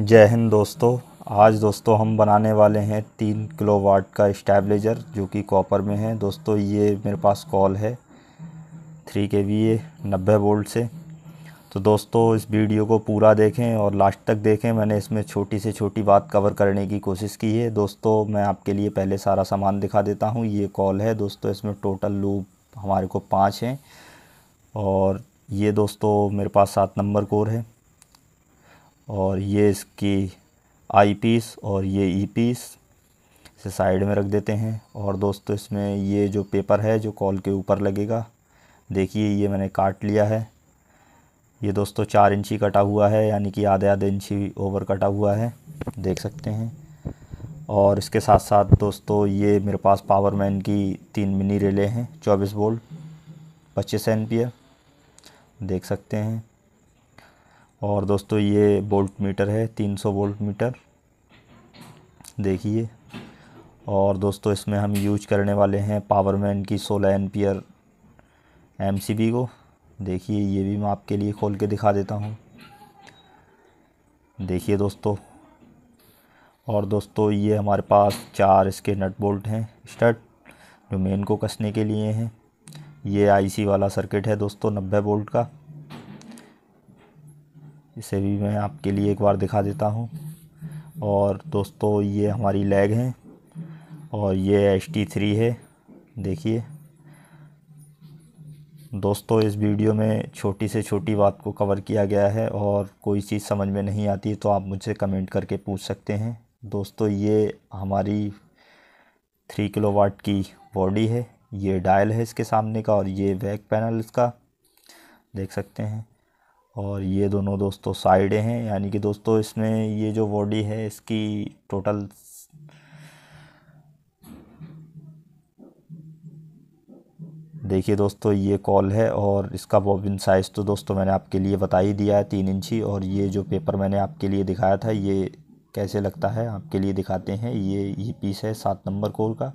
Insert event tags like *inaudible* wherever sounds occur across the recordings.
जय हिंद दोस्तों आज दोस्तों हम बनाने वाले हैं तीन किलो वाट का स्टैबलेजर जो कि कॉपर में है दोस्तों ये मेरे पास कॉल है थ्री के वी ए नब्बे वोल्ट से तो दोस्तों इस वीडियो को पूरा देखें और लास्ट तक देखें मैंने इसमें छोटी से छोटी बात कवर करने की कोशिश की है दोस्तों मैं आपके लिए पहले सारा सामान दिखा देता हूँ ये कॉल है दोस्तों इसमें टोटल लूप हमारे को पाँच हैं और ये दोस्तों मेरे पास सात नंबर कोर है और ये इसकी आई पीस और ये ई पीस इसे साइड में रख देते हैं और दोस्तों इसमें ये जो पेपर है जो कॉल के ऊपर लगेगा देखिए ये मैंने काट लिया है ये दोस्तों चार इंची कटा हुआ है यानी कि आधे आधे इंची ओवर कटा हुआ है देख सकते हैं और इसके साथ साथ दोस्तों ये मेरे पास पावर मैन की तीन मिनी रेले हैं 24 वोल्ट 25 एन देख सकते हैं और दोस्तों ये वोल्ट मीटर है 300 वोल्ट मीटर देखिए और दोस्तों इसमें हम यूज करने वाले हैं पावरमैन की 16 एम्पियर एमसीबी को देखिए ये भी मैं आपके लिए खोल के दिखा देता हूँ देखिए दोस्तों और दोस्तों ये हमारे पास चार इसके नट बोल्ट हैं स्टड जो मेन को कसने के लिए हैं ये आईसी वाला सर्किट है दोस्तों नब्बे बोल्ट का इसे भी मैं आपके लिए एक बार दिखा देता हूँ और दोस्तों ये हमारी लैग है और ये एच टी थ्री है देखिए दोस्तों इस वीडियो में छोटी से छोटी बात को कवर किया गया है और कोई चीज़ समझ में नहीं आती तो आप मुझसे कमेंट करके पूछ सकते हैं दोस्तों ये हमारी थ्री किलो वाट की बॉडी है ये डायल है इसके सामने का और ये बैक पैनल इसका देख सकते हैं और ये दोनों दोस्तों साइडें हैं यानी कि दोस्तों इसमें ये जो बॉडी है इसकी टोटल देखिए दोस्तों ये कॉल है और इसका बॉबिन साइज़ तो दोस्तों मैंने आपके लिए बता ही दिया है तीन इंची और ये जो पेपर मैंने आपके लिए दिखाया था ये कैसे लगता है आपके लिए दिखाते हैं ये ये पीस है सात नंबर कॉल का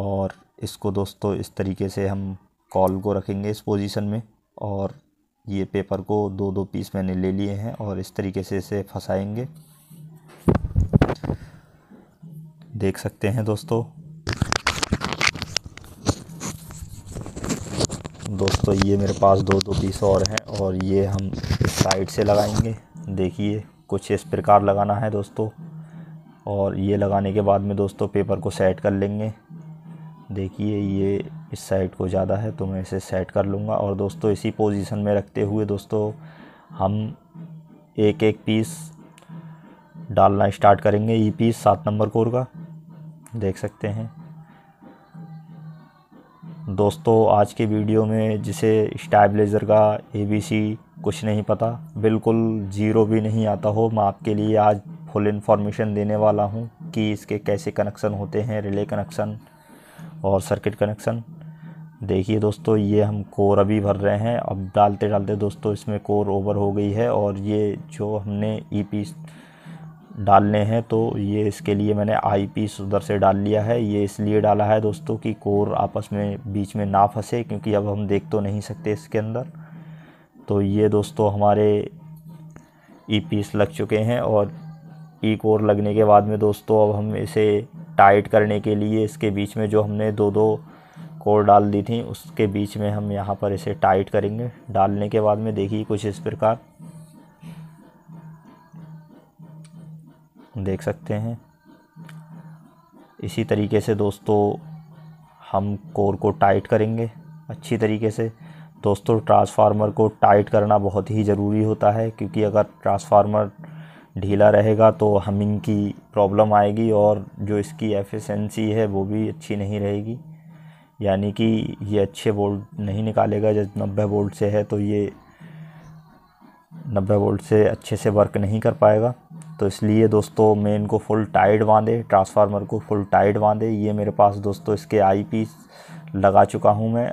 और इसको दोस्तों इस तरीके से हम कॉल को रखेंगे इस पोजीशन में और ये पेपर को दो दो पीस मैंने ले लिए हैं और इस तरीके से इसे फंसाएंगे देख सकते हैं दोस्तों दोस्तों ये मेरे पास दो दो पीस और हैं और ये हम साइड से लगाएंगे देखिए कुछ इस प्रकार लगाना है दोस्तों और ये लगाने के बाद में दोस्तों पेपर को सेट कर लेंगे देखिए ये इस साइड को ज़्यादा है तो मैं इसे सेट कर लूँगा और दोस्तों इसी पोजीशन में रखते हुए दोस्तों हम एक एक पीस डालना स्टार्ट करेंगे ये पीस सात नंबर कोर का देख सकते हैं दोस्तों आज के वीडियो में जिसे स्टैबलेज़र का एबीसी कुछ नहीं पता बिल्कुल ज़ीरो भी नहीं आता हो मैं आपके लिए आज फुल इन्फॉर्मेशन देने वाला हूँ कि इसके कैसे कनेक्शन होते हैं रिले कनेक्शन और सर्किट कनेक्शन देखिए दोस्तों ये हम कोर अभी भर रहे हैं अब डालते डालते दोस्तों इसमें कोर ओवर हो गई है और ये जो हमने ई e पीस डालने हैं तो ये इसके लिए मैंने आई पीस उधर से डाल लिया है ये इसलिए डाला है दोस्तों कि कोर आपस में बीच में ना फंसे क्योंकि अब हम देख तो नहीं सकते इसके अंदर तो ये दोस्तों हमारे ई e पीस लग चुके हैं और ई e कोर लगने के बाद में दोस्तों अब हम इसे टाइट करने के लिए इसके बीच में जो हमने दो दो कोर डाल दी थी उसके बीच में हम यहाँ पर इसे टाइट करेंगे डालने के बाद में देखिए कुछ इस प्रकार देख सकते हैं इसी तरीके से दोस्तों हम कोर को टाइट करेंगे अच्छी तरीके से दोस्तों ट्रांसफार्मर को टाइट करना बहुत ही ज़रूरी होता है क्योंकि अगर ट्रांसफार्मर ढीला रहेगा तो हमिंग की प्रॉब्लम आएगी और जो इसकी एफिशिएंसी है वो भी अच्छी नहीं रहेगी यानी कि ये अच्छे वोल्ट नहीं निकालेगा जब नब्बे वोल्ट से है तो ये नब्बे वोल्ट से अच्छे से वर्क नहीं कर पाएगा तो इसलिए दोस्तों मैं इनको फुल टाइट बांधे ट्रांसफार्मर को फुल टाइट बांधे ये मेरे पास दोस्तों इसके आई पीस लगा चुका हूँ मैं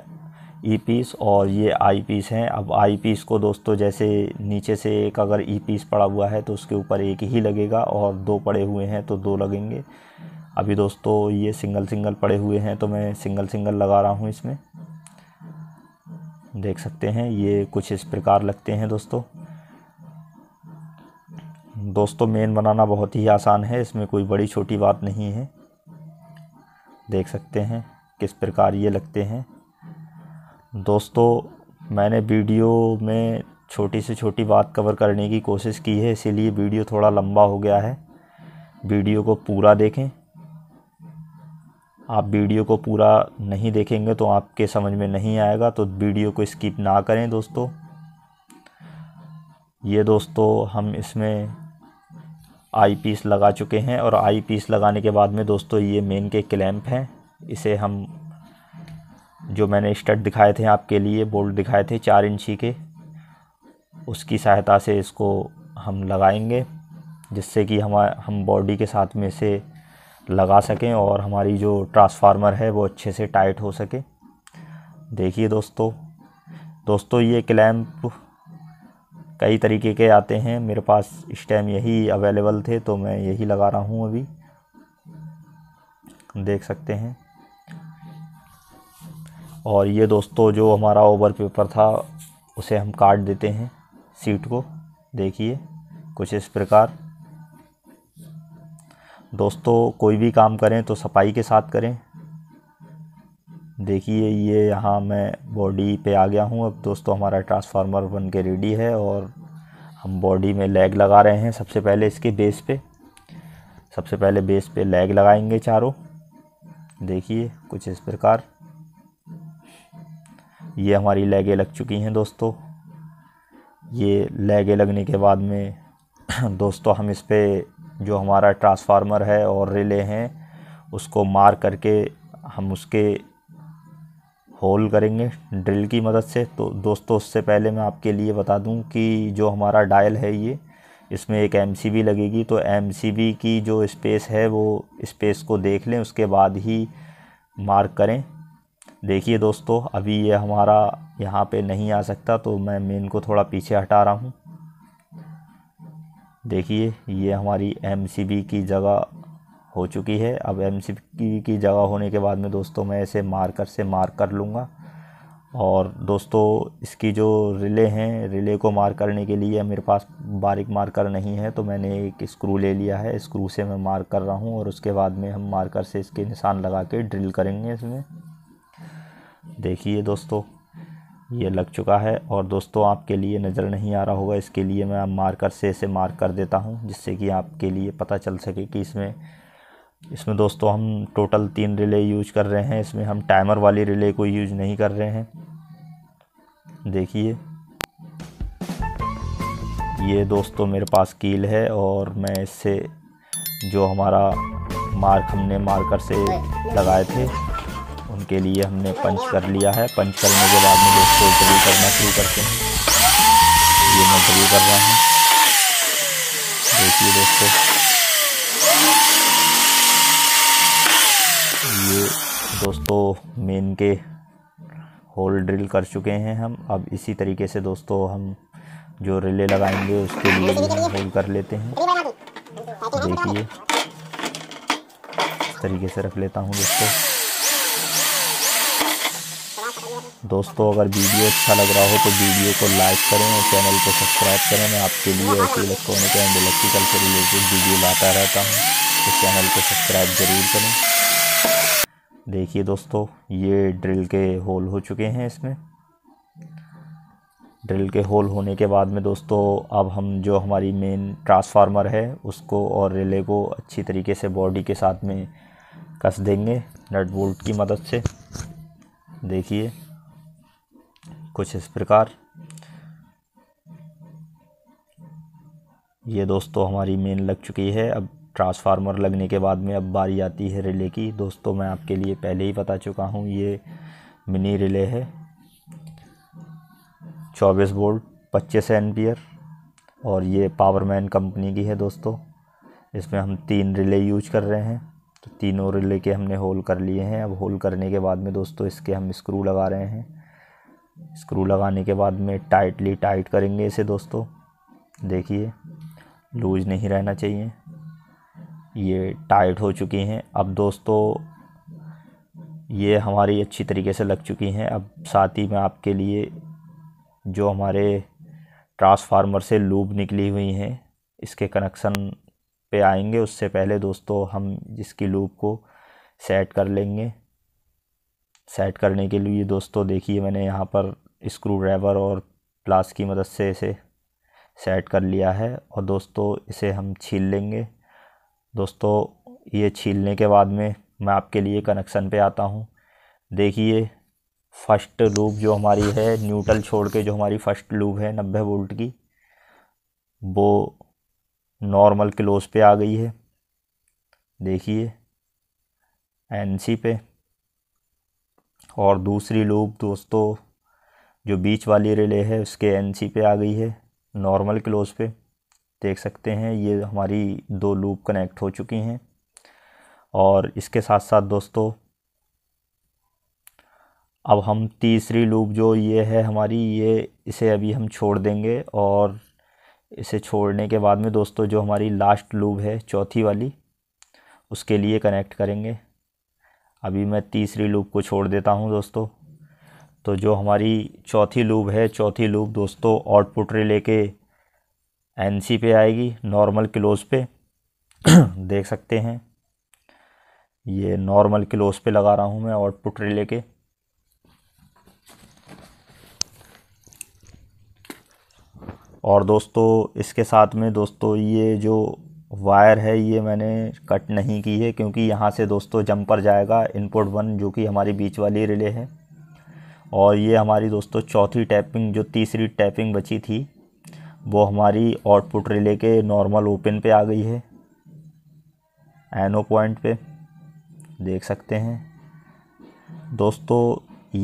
ई पीस और ये आई पीस हैं अब आई पीस को दोस्तों जैसे नीचे से एक अगर ई पीस पड़ा हुआ है तो उसके ऊपर एक ही लगेगा और दो पड़े हुए हैं तो दो लगेंगे अभी दोस्तों ये सिंगल सिंगल पड़े हुए हैं तो मैं सिंगल सिंगल लगा रहा हूँ इसमें देख सकते हैं ये कुछ इस प्रकार लगते हैं दोस्तों दोस्तों मेन बनाना बहुत ही आसान है इसमें कोई बड़ी छोटी बात नहीं है देख सकते हैं किस प्रकार ये लगते हैं दोस्तों मैंने वीडियो में छोटी से छोटी बात कवर करने की कोशिश की है इसीलिए वीडियो थोड़ा लंबा हो गया है वीडियो को पूरा देखें आप वीडियो को पूरा नहीं देखेंगे तो आपके समझ में नहीं आएगा तो वीडियो को स्किप ना करें दोस्तों ये दोस्तों हम इसमें आई पीस लगा चुके हैं और आई पीस लगाने के बाद में दोस्तों ये मेन के क्लैम्प हैं इसे हम जो मैंने स्टड दिखाए थे आपके लिए बोल्ट दिखाए थे चार इंची के उसकी सहायता से इसको हम लगाएंगे जिससे कि हम हम बॉडी के साथ में से लगा सकें और हमारी जो ट्रांसफार्मर है वो अच्छे से टाइट हो सके देखिए दोस्तों दोस्तों ये क्लैम्प कई तरीके के आते हैं मेरे पास इस टाइम यही अवेलेबल थे तो मैं यही लगा रहा हूँ अभी देख सकते हैं और ये दोस्तों जो हमारा ओवर पेपर था उसे हम काट देते हैं सीट को देखिए कुछ इस प्रकार दोस्तों कोई भी काम करें तो सफाई के साथ करें देखिए ये यहाँ मैं बॉडी पे आ गया हूँ अब दोस्तों हमारा ट्रांसफार्मर बन के रेडी है और हम बॉडी में लेग लगा रहे हैं सबसे पहले इसके बेस पे सबसे पहले बेस पे लेग लगाएंगे चारों देखिए कुछ इस प्रकार ये हमारी लैगें लग चुकी हैं दोस्तों ये लेगें लगने के बाद में *clears throat* दोस्तों हम इस पर जो हमारा ट्रांसफार्मर है और रिले हैं उसको मार करके हम उसके होल करेंगे ड्रिल की मदद से तो दोस्तों उससे पहले मैं आपके लिए बता दूं कि जो हमारा डायल है ये इसमें एक एम लगेगी तो एम की जो स्पेस है वो स्पेस को देख लें उसके बाद ही मार्क करें देखिए दोस्तों अभी ये हमारा यहाँ पे नहीं आ सकता तो मैं मेन को थोड़ा पीछे हटा रहा हूँ देखिए ये हमारी एम की जगह हो चुकी है अब एम की जगह होने के बाद में दोस्तों मैं इसे मार्कर से मार्क कर लूँगा और दोस्तों इसकी जो रिले हैं रिले को मार्क करने के लिए मेरे पास बारीक मार्कर नहीं है तो मैंने एक स्क्रू ले लिया है स्क्रू से मैं मार्क कर रहा हूँ और उसके बाद में हम मार्कर से इसके निशान लगा के ड्रिल करेंगे इसमें देखिए दोस्तों ये लग चुका है और दोस्तों आपके लिए नज़र नहीं आ रहा होगा इसके लिए मैं मार्कर से इसे मार्क कर देता हूँ जिससे कि आपके लिए पता चल सके कि इसमें इसमें दोस्तों हम टोटल तीन रिले यूज कर रहे हैं इसमें हम टाइमर वाली रिले को यूज नहीं कर रहे हैं देखिए ये दोस्तों मेरे पास कील है और मैं इससे जो हमारा मार्क हमने मार्कर से लगाए थे के लिए हमने पंच कर लिया है पंच करने के बाद में दोस्तों ड्रिल करना शुरू करते हैं ये मैं ड्रिल कर रहा हूँ देखिए दोस्तों ये दोस्तों मेन के होल ड्रिल कर चुके हैं हम अब इसी तरीके से दोस्तों हम जो रिले लगाएंगे उसके लिए होल कर लेते हैं देखिए इस तरीके से रख लेता हूँ दोस्तों दोस्तों अगर वीडियो अच्छा लग रहा हो तो वीडियो को लाइक करें और चैनल को सब्सक्राइब करें मैं आपके लिए ऐसे इलेक्ट्रॉनिक एंड इलेक्ट्रिकल से रिलेटेड वीडियो लाता रहता हूँ तो चैनल को सब्सक्राइब ज़रूर करें देखिए दोस्तों ये ड्रिल के होल हो चुके हैं इसमें ड्रिल के होल होने के बाद में दोस्तों अब हम जो हमारी मेन ट्रांसफार्मर है उसको और रिले को अच्छी तरीके से बॉडी के साथ में कस देंगे नट बोल्ट की मदद से देखिए कुछ इस प्रकार ये दोस्तों हमारी मेन लग चुकी है अब ट्रांसफार्मर लगने के बाद में अब बारी आती है रिले की दोस्तों मैं आपके लिए पहले ही बता चुका हूँ ये मिनी रिले है 24 वोल्ट 25 एनपियर और ये पावरमैन कंपनी की है दोस्तों इसमें हम तीन रिले यूज कर रहे हैं तो तीनों रिले के हमने होल कर लिए हैं अब होल करने के बाद में दोस्तों इसके हम स्क्रू लगा रहे हैं स्क्रू लगाने के बाद में टाइटली टाइट करेंगे इसे दोस्तों देखिए लूज नहीं रहना चाहिए ये टाइट हो चुकी हैं अब दोस्तों ये हमारी अच्छी तरीके से लग चुकी हैं अब साथ ही में आपके लिए जो हमारे ट्रांसफार्मर से लूब निकली हुई हैं इसके कनेक्शन पे आएंगे उससे पहले दोस्तों हम इसकी लूब को सेट कर लेंगे सेट करने के लिए दोस्तों देखिए मैंने यहाँ पर स्क्रू ड्राइवर और प्लास की मदद से इसे सेट कर लिया है और दोस्तों इसे हम छील लेंगे दोस्तों ये छीलने के बाद में मैं आपके लिए कनेक्शन पे आता हूँ देखिए फर्स्ट लूप जो हमारी है न्यूट्रल छोड़ के जो हमारी फ़र्स्ट लूप है नब्बे वोल्ट की वो नॉर्मल क्लोज पे आ गई है देखिए एनसी पे और दूसरी लूप दोस्तों जो बीच वाली रिले है उसके एन सी पे आ गई है नॉर्मल क्लोज पे देख सकते हैं ये हमारी दो लूप कनेक्ट हो चुकी हैं और इसके साथ साथ दोस्तों अब हम तीसरी लूप जो ये है हमारी ये इसे अभी हम छोड़ देंगे और इसे छोड़ने के बाद में दोस्तों जो हमारी लास्ट लूप है चौथी वाली उसके लिए कनेक्ट करेंगे अभी मैं तीसरी लूप को छोड़ देता हूँ दोस्तों तो जो हमारी चौथी लूप है चौथी लूप दोस्तों आउटपुट रिले के एन सी पे आएगी नॉर्मल क्लोज पे *clears throat* देख सकते हैं ये नॉर्मल क्लोज पे लगा रहा हूँ मैं आउटपुट रिले के और दोस्तों इसके साथ में दोस्तों ये जो वायर है ये मैंने कट नहीं की है क्योंकि यहाँ से दोस्तों जंपर जाएगा इनपुट वन जो कि हमारी बीच वाली रिले है और ये हमारी दोस्तों चौथी टैपिंग जो तीसरी टैपिंग बची थी वो हमारी आउटपुट रिले के नॉर्मल ओपन पे आ गई है एनो पॉइंट पे देख सकते हैं दोस्तों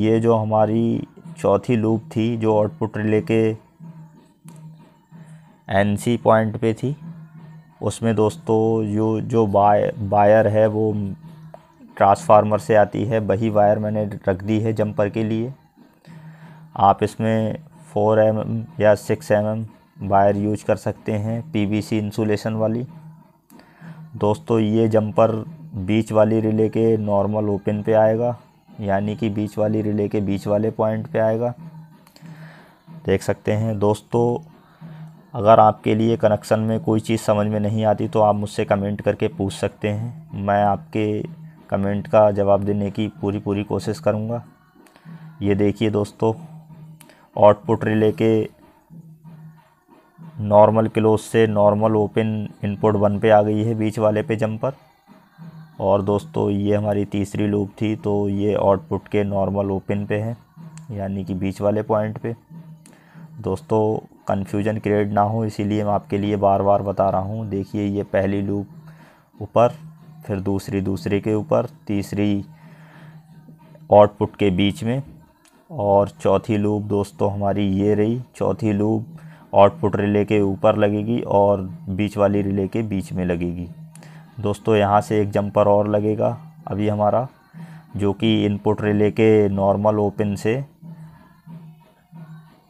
ये जो हमारी चौथी लूप थी जो आउटपुट रिले के एनसी पॉइंट पे थी उसमें दोस्तों जो जो वाय वायर है वो ट्रांसफार्मर से आती है वही वायर मैंने रख दी है जंपर के लिए आप इसमें फोर एम mm या six M mm wire use कर सकते हैं पीवीसी इंसुलेशन वाली दोस्तों ये जंपर बीच वाली रिले के नॉर्मल ओपन पे आएगा यानी कि बीच वाली रिले के बीच वाले पॉइंट पे आएगा देख सकते हैं दोस्तों अगर आपके लिए कनेक्शन में कोई चीज़ समझ में नहीं आती तो आप मुझसे कमेंट करके पूछ सकते हैं मैं आपके कमेंट का जवाब देने की पूरी पूरी कोशिश करूँगा ये देखिए दोस्तों आउटपुट रिले के नॉर्मल क्लोज से नॉर्मल ओपन इनपुट वन पे आ गई है बीच वाले पे जंपर और दोस्तों ये हमारी तीसरी लूप थी तो ये आउटपुट के नॉर्मल ओपन पे है यानी कि बीच वाले पॉइंट पे दोस्तों कन्फ्यूजन क्रिएट ना हो इसीलिए मैं आपके लिए बार बार बता रहा हूँ देखिए ये पहली लूप ऊपर फिर दूसरी दूसरे के ऊपर तीसरी आउटपुट के बीच में और चौथी लूप दोस्तों हमारी ये रही चौथी लूप आउटपुट रिले के ऊपर लगेगी और बीच वाली रिले के बीच में लगेगी दोस्तों यहाँ से एक जंपर और लगेगा अभी हमारा जो कि इनपुट रिले के नॉर्मल ओपन से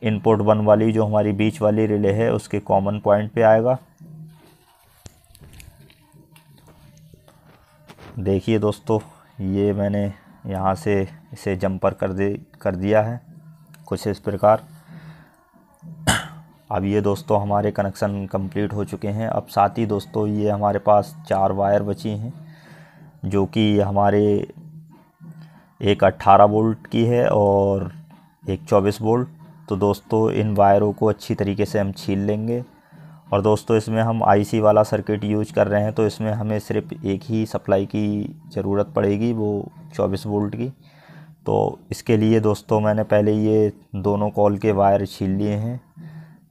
इनपुट वन वाली जो हमारी बीच वाली रिले है उसके कॉमन पॉइंट पे आएगा देखिए दोस्तों ये मैंने यहाँ से इसे जंपर कर दे कर दिया है कुछ इस प्रकार अब ये दोस्तों हमारे कनेक्शन कंप्लीट हो चुके हैं अब साथ ही दोस्तों ये हमारे पास चार वायर बची हैं जो कि हमारे एक 18 वोल्ट की है और एक 24 वोल्ट तो दोस्तों इन वायरों को अच्छी तरीके से हम छील लेंगे और दोस्तों इसमें हम आईसी वाला सर्किट यूज कर रहे हैं तो इसमें हमें सिर्फ एक ही सप्लाई की ज़रूरत पड़ेगी वो 24 वोल्ट की तो इसके लिए दोस्तों मैंने पहले ये दोनों कॉल के वायर छील लिए हैं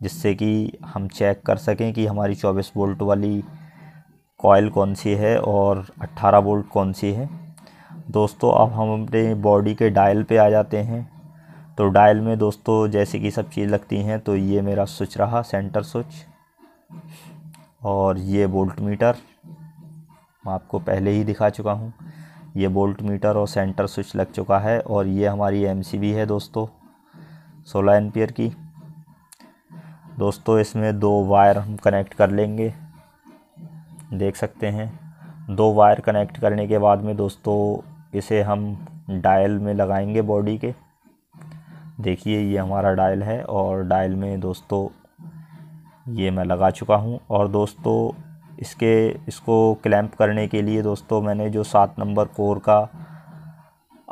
जिससे कि हम चेक कर सकें कि हमारी 24 वोल्ट वाली कॉयल कौन सी है और 18 वोल्ट कौन सी है दोस्तों अब हम अपने बॉडी के डायल पर आ जाते हैं तो डायल में दोस्तों जैसे कि सब चीज़ लगती हैं तो ये मेरा स्विच रहा सेंटर स्विच और ये बोल्ट मीटर मैं आपको पहले ही दिखा चुका हूँ ये बोल्ट मीटर और सेंटर स्विच लग चुका है और ये हमारी एम है दोस्तों सोलह एनपियर की दोस्तों इसमें दो वायर हम कनेक्ट कर लेंगे देख सकते हैं दो वायर कनेक्ट करने के बाद में दोस्तों इसे हम डायल में लगाएंगे बॉडी के देखिए ये हमारा डायल है और डायल में दोस्तों ये मैं लगा चुका हूँ और दोस्तों इसके इसको क्लैम्प करने के लिए दोस्तों मैंने जो सात नंबर कोर का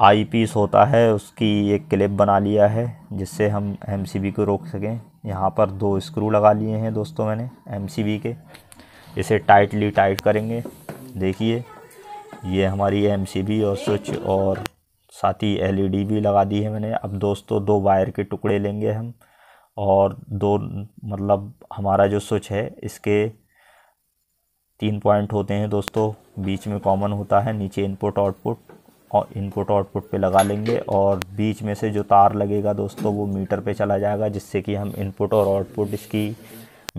आई पीस होता है उसकी एक क्लिप बना लिया है जिससे हम एम को रोक सकें यहाँ पर दो स्क्रू लगा लिए हैं दोस्तों मैंने एम के इसे टाइटली टाइट करेंगे देखिए ये हमारी एम और स्विच और साथ ही एलईडी e भी लगा दी है मैंने अब दोस्तों दो वायर के टुकड़े लेंगे हम और दो मतलब हमारा जो स्विच है इसके तीन पॉइंट होते हैं दोस्तों बीच में कॉमन होता है नीचे इनपुट आउटपुट और इनपुट आउटपुट पे लगा लेंगे और बीच में से जो तार लगेगा दोस्तों वो मीटर पे चला जाएगा जिससे कि हम इनपुट और आउटपुट इसकी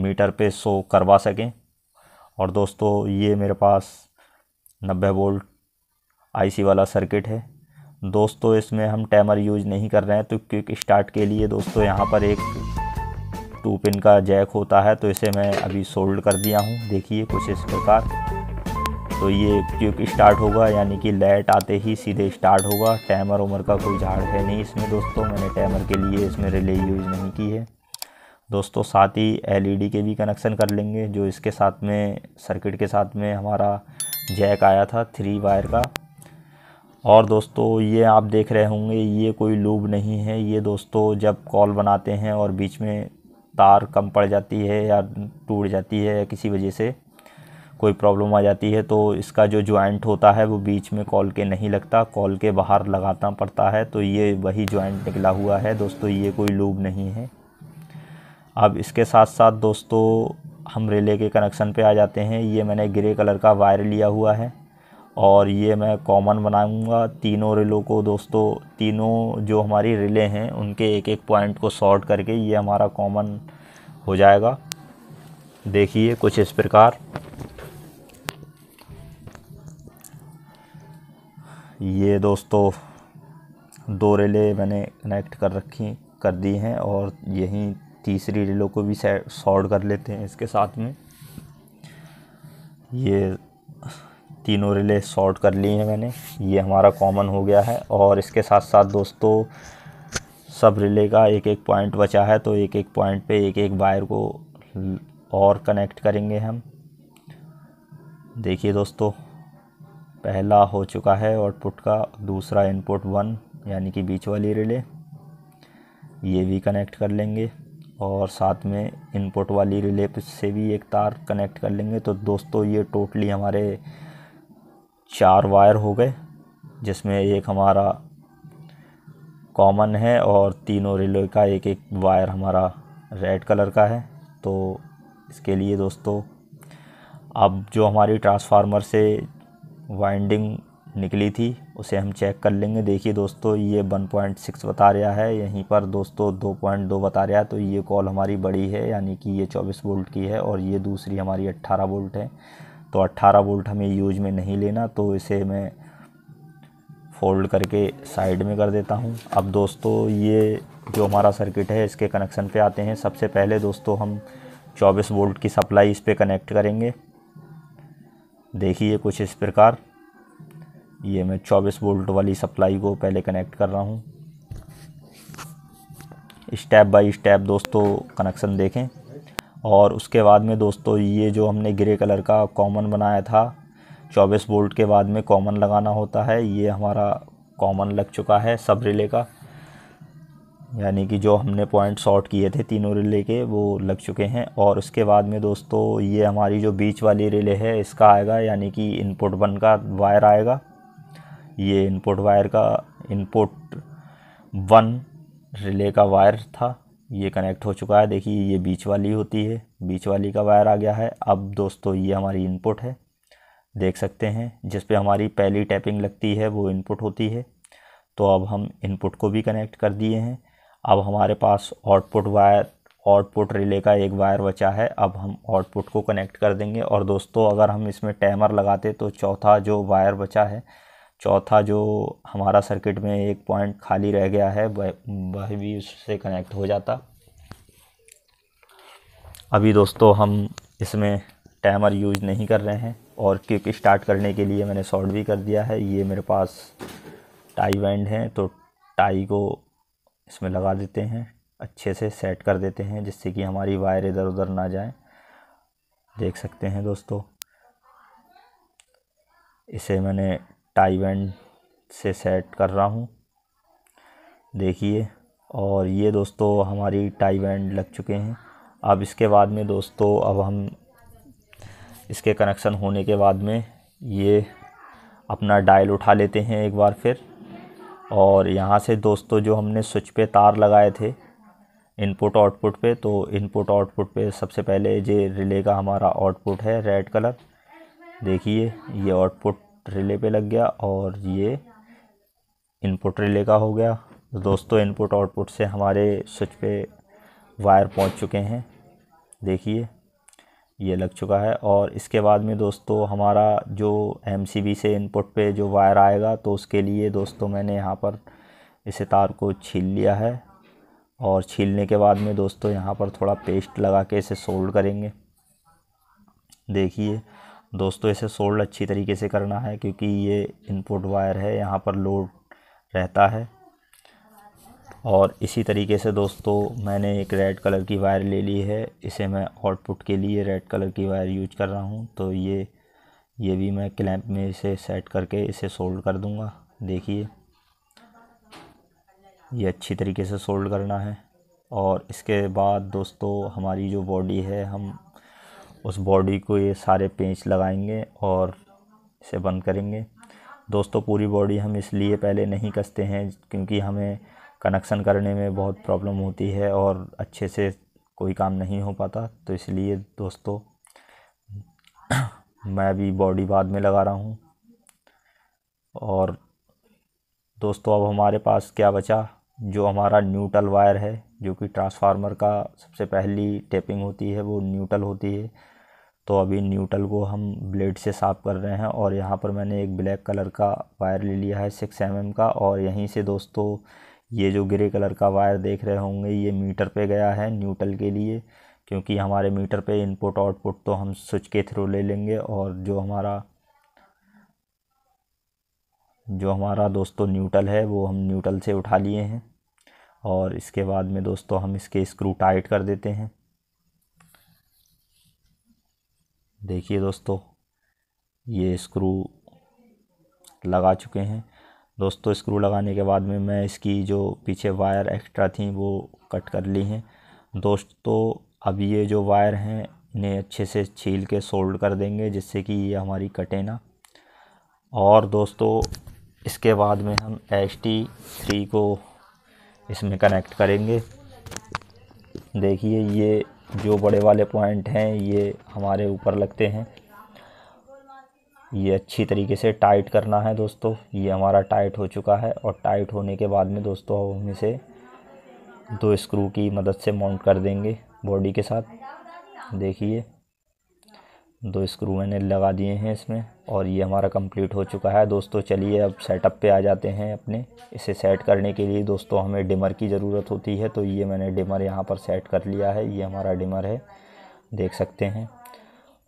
मीटर पे शो करवा सकें और दोस्तों ये मेरे पास नब्बे वोल्ट आईसी वाला सर्किट है दोस्तों इसमें हम टैमर यूज नहीं कर रहे हैं तो क्विक स्टार्ट के लिए दोस्तों यहाँ पर एक टू पिन का जैक होता है तो इसे मैं अभी सोल्ड कर दिया हूँ देखिए कुछ इस प्रकार तो ये क्विक स्टार्ट होगा यानी कि लाइट आते ही सीधे स्टार्ट होगा टैमर उमर का कोई झाड़ है नहीं इसमें दोस्तों मैंने टैमर के लिए इसमें रिले यूज़ नहीं की है दोस्तों साथ ही एलईडी e के भी कनेक्शन कर लेंगे जो इसके साथ में सर्किट के साथ में हमारा जैक आया था थ्री वायर का और दोस्तों ये आप देख रहे होंगे ये कोई लूब नहीं है ये दोस्तों जब कॉल बनाते हैं और बीच में तार कम पड़ जाती है या टूट जाती है या किसी वजह से कोई प्रॉब्लम आ जाती है तो इसका जो जॉइंट होता है वो बीच में कॉल के नहीं लगता कॉल के बाहर लगाना पड़ता है तो ये वही जॉइंट निकला हुआ है दोस्तों ये कोई लूब नहीं है अब इसके साथ साथ दोस्तों हम रिले के कनेक्शन पे आ जाते हैं ये मैंने ग्रे कलर का वायर लिया हुआ है और ये मैं कॉमन बनाऊंगा तीनों रिलों को दोस्तों तीनों जो हमारी रिले हैं उनके एक एक पॉइंट को शॉर्ट करके ये हमारा कॉमन हो जाएगा देखिए कुछ इस प्रकार ये दोस्तों दो रिले मैंने कनेक्ट कर रखी कर दी हैं और यहीं तीसरी रिलों को भी शॉर्ट कर लेते हैं इसके साथ में ये तीनों रिले शॉर्ट कर ली हैं मैंने ये हमारा कॉमन हो गया है और इसके साथ साथ दोस्तों सब रिले का एक एक पॉइंट बचा है तो एक एक पॉइंट पे एक एक वायर को और कनेक्ट करेंगे हम देखिए दोस्तों पहला हो चुका है आउटपुट का दूसरा इनपुट वन यानी कि बीच वाली रिले ये भी कनेक्ट कर लेंगे और साथ में इनपुट वाली रिले से भी एक तार कनेक्ट कर लेंगे तो दोस्तों ये टोटली हमारे चार वायर हो गए जिसमें एक हमारा कॉमन है और तीनों रिले का एक एक वायर हमारा रेड कलर का है तो इसके लिए दोस्तों अब जो हमारी ट्रांसफार्मर से वाइंडिंग निकली थी उसे हम चेक कर लेंगे देखिए दोस्तों ये 1.6 बता रहा है यहीं पर दोस्तों 2.2 बता रहा है तो ये कॉल हमारी बड़ी है यानी कि ये 24 वोल्ट की है और ये दूसरी हमारी 18 वोल्ट है तो 18 वोल्ट हमें यूज में नहीं लेना तो इसे मैं फोल्ड करके साइड में कर देता हूँ अब दोस्तों ये जो हमारा सर्किट है इसके कनेक्शन पे आते हैं सबसे पहले दोस्तों हम 24 वोल्ट की सप्लाई इस पर कनेक्ट करेंगे देखिए कुछ इस प्रकार ये मैं 24 वोल्ट वाली सप्लाई को पहले कनेक्ट कर रहा हूँ स्टेप बाय स्टेप दोस्तों कनेक्शन देखें और उसके बाद में दोस्तों ये जो हमने ग्रे कलर का कॉमन बनाया था चौबीस बोल्ट के बाद में कॉमन लगाना होता है ये हमारा कॉमन लग चुका है सब रिले का यानी कि जो हमने पॉइंट शॉर्ट किए थे तीनों रिले के वो लग चुके हैं और उसके बाद में दोस्तों ये हमारी जो बीच वाली रिले है इसका आएगा यानी कि इनपुट वन का वायर आएगा ये इनपुट वायर का इनपुट वन रिले का वायर था ये कनेक्ट हो चुका है देखिए ये बीच वाली होती है बीच वाली का वायर आ गया है अब दोस्तों ये हमारी इनपुट है देख सकते हैं जिस पे हमारी पहली टैपिंग लगती है वो इनपुट होती है तो अब हम इनपुट को भी कनेक्ट कर दिए हैं अब हमारे पास आउटपुट वायर आउटपुट रिले का एक वायर बचा है अब हम आउटपुट को कनेक्ट कर देंगे और दोस्तों अगर हम इसमें टैमर लगाते तो चौथा जो वायर बचा है चौथा जो हमारा सर्किट में एक पॉइंट खाली रह गया है वह वह भी उससे कनेक्ट हो जाता अभी दोस्तों हम इसमें टाइमर यूज नहीं कर रहे हैं और क्योंकि स्टार्ट करने के लिए मैंने शॉर्ट भी कर दिया है ये मेरे पास टाई बैंड है तो टाई को इसमें लगा देते हैं अच्छे से सेट कर देते हैं जिससे कि हमारी वायर इधर उधर ना जाए देख सकते हैं दोस्तों इसे मैंने टाइवेंड से सेट कर रहा हूँ देखिए और ये दोस्तों हमारी टाइवेंड लग चुके हैं अब इसके बाद में दोस्तों अब हम इसके कनेक्शन होने के बाद में ये अपना डायल उठा लेते हैं एक बार फिर और यहाँ से दोस्तों जो हमने स्विच पे तार लगाए थे इनपुट आउटपुट पे तो इनपुट आउटपुट पे सबसे पहले ये रिले का हमारा आउटपुट है रेड कलर देखिए ये आउटपुट रिले पे लग गया और ये इनपुट रिले का हो गया तो दोस्तों इनपुट आउटपुट से हमारे स्विच पे वायर पहुंच चुके हैं देखिए ये लग चुका है और इसके बाद में दोस्तों हमारा जो एम से इनपुट पे जो वायर आएगा तो उसके लिए दोस्तों मैंने यहाँ पर इस तार को छील लिया है और छीलने के बाद में दोस्तों यहाँ पर थोड़ा पेस्ट लगा के इसे सोल्ड करेंगे देखिए दोस्तों इसे सोल्ड अच्छी तरीके से करना है क्योंकि ये इनपुट वायर है यहाँ पर लोड रहता है और इसी तरीके से दोस्तों मैंने एक रेड कलर की वायर ले ली है इसे मैं आउटपुट के लिए रेड कलर की वायर यूज कर रहा हूँ तो ये ये भी मैं क्लैंप में इसे सेट करके इसे सोल्ड कर दूँगा देखिए ये अच्छी तरीके से सोल्ड करना है और इसके बाद दोस्तों हमारी जो बॉडी है हम उस बॉडी को ये सारे पेंच लगाएंगे और इसे बंद करेंगे दोस्तों पूरी बॉडी हम इसलिए पहले नहीं कसते हैं क्योंकि हमें कनेक्शन करने में बहुत प्रॉब्लम होती है और अच्छे से कोई काम नहीं हो पाता तो इसलिए दोस्तों मैं अभी बॉडी बाद में लगा रहा हूँ और दोस्तों अब हमारे पास क्या बचा जो हमारा न्यूट्रल वायर है जो कि ट्रांसफार्मर का सबसे पहली टेपिंग होती है वो न्यूट्रल होती है तो अभी न्यूट्रल को हम ब्लेड से साफ़ कर रहे हैं और यहाँ पर मैंने एक ब्लैक कलर का वायर ले लिया है सिक्स एम का और यहीं से दोस्तों ये जो ग्रे कलर का वायर देख रहे होंगे ये मीटर पे गया है न्यूट्रल के लिए क्योंकि हमारे मीटर पे इनपुट आउटपुट तो हम स्विच के थ्रू ले लेंगे और जो हमारा जो हमारा दोस्तों न्यूट्रल है वो हम न्यूट्रल से उठा लिए हैं और इसके बाद में दोस्तों हम इसके स्क्रू टाइट कर देते हैं देखिए दोस्तों ये स्क्रू लगा चुके हैं दोस्तों स्क्रू लगाने के बाद में मैं इसकी जो पीछे वायर एक्स्ट्रा थी वो कट कर ली हैं दोस्तों अब ये जो वायर हैं इन्हें अच्छे से छील के सोल्ड कर देंगे जिससे कि ये हमारी कटे ना और दोस्तों इसके बाद में हम एच टी थ्री को इसमें कनेक्ट करेंगे देखिए ये जो बड़े वाले पॉइंट हैं ये हमारे ऊपर लगते हैं ये अच्छी तरीके से टाइट करना है दोस्तों ये हमारा टाइट हो चुका है और टाइट होने के बाद में दोस्तों हम इसे दो स्क्रू की मदद से माउंट कर देंगे बॉडी के साथ देखिए दो स्क्रू मैंने लगा दिए हैं इसमें और ये हमारा कंप्लीट हो चुका है दोस्तों चलिए अब सेटअप पे आ जाते हैं अपने इसे सेट करने के लिए दोस्तों हमें डिमर की ज़रूरत होती है तो ये मैंने डिमर यहाँ पर सेट कर लिया है ये हमारा डिमर है देख सकते हैं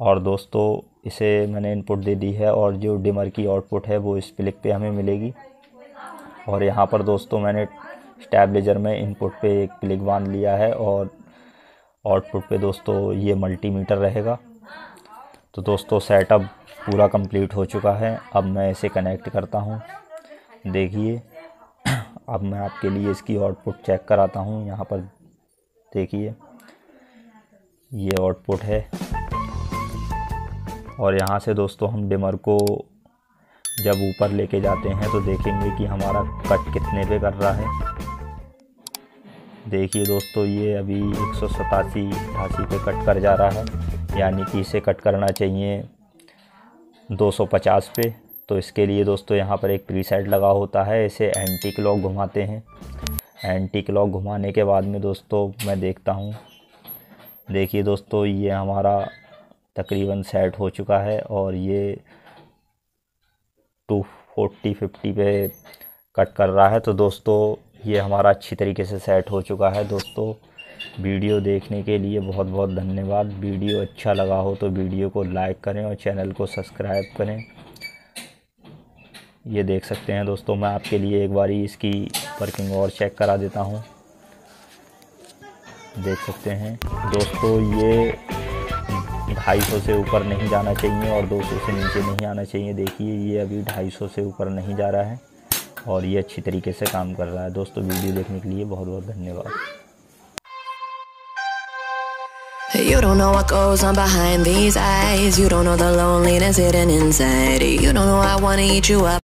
और दोस्तों इसे मैंने इनपुट दे दी है और जो डिमर की आउटपुट है वो इस प्लिक पर हमें मिलेगी और यहाँ पर दोस्तों मैंने स्टैबलेजर में इनपुट पर एक प्लिक बांध लिया है और आउटपुट पर दोस्तों ये मल्टी रहेगा तो दोस्तों सेटअप पूरा कंप्लीट हो चुका है अब मैं इसे कनेक्ट करता हूँ देखिए *clears throat* अब मैं आपके लिए इसकी आउटपुट चेक कराता हूँ यहाँ पर देखिए ये आउटपुट है और यहाँ से दोस्तों हम डिमर को जब ऊपर लेके जाते हैं तो देखेंगे कि हमारा कट कितने पे कर रहा है देखिए दोस्तों ये अभी एक सौ सतासी अठासी पे कट कर जा रहा है यानी कि इसे कट करना चाहिए 250 पे तो इसके लिए दोस्तों यहाँ पर एक प्रीसेट लगा होता है इसे एंटी क्लॉक घुमाते हैं एंटी क्लॉक घुमाने के बाद में दोस्तों मैं देखता हूँ देखिए दोस्तों ये हमारा तकरीबन सेट हो चुका है और ये टू फोर्टी फिफ्टी पे कट कर रहा है तो दोस्तों ये हमारा अच्छी तरीके से सेट हो चुका है दोस्तों वीडियो देखने के लिए बहुत बहुत धन्यवाद वीडियो अच्छा लगा हो तो वीडियो को लाइक करें और चैनल को सब्सक्राइब करें ये देख सकते हैं दोस्तों मैं आपके लिए एक बारी इसकी वर्किंग और चेक करा देता हूँ देख सकते हैं दोस्तों ये ढाई सौ से ऊपर नहीं जाना चाहिए और दो सौ से नीचे नहीं आना चाहिए देखिए ये अभी ढाई सौ से ऊपर नहीं जा रहा है और ये अच्छी तरीके से काम कर रहा है दोस्तों वीडियो देखने के लिए बहुत बहुत धन्यवाद You don't know what goes on behind these eyes. You don't know the loneliness hidden inside. You don't know I wanna eat you up.